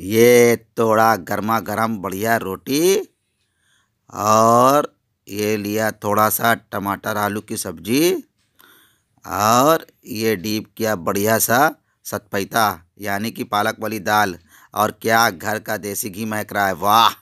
ये थोड़ा गर्मा गर्म बढ़िया रोटी और ये लिया थोड़ा सा टमाटर आलू की सब्जी और ये डीप किया बढ़िया सा सतपैता यानी कि पालक वाली दाल और क्या घर का देसी घी महक रहा है वाह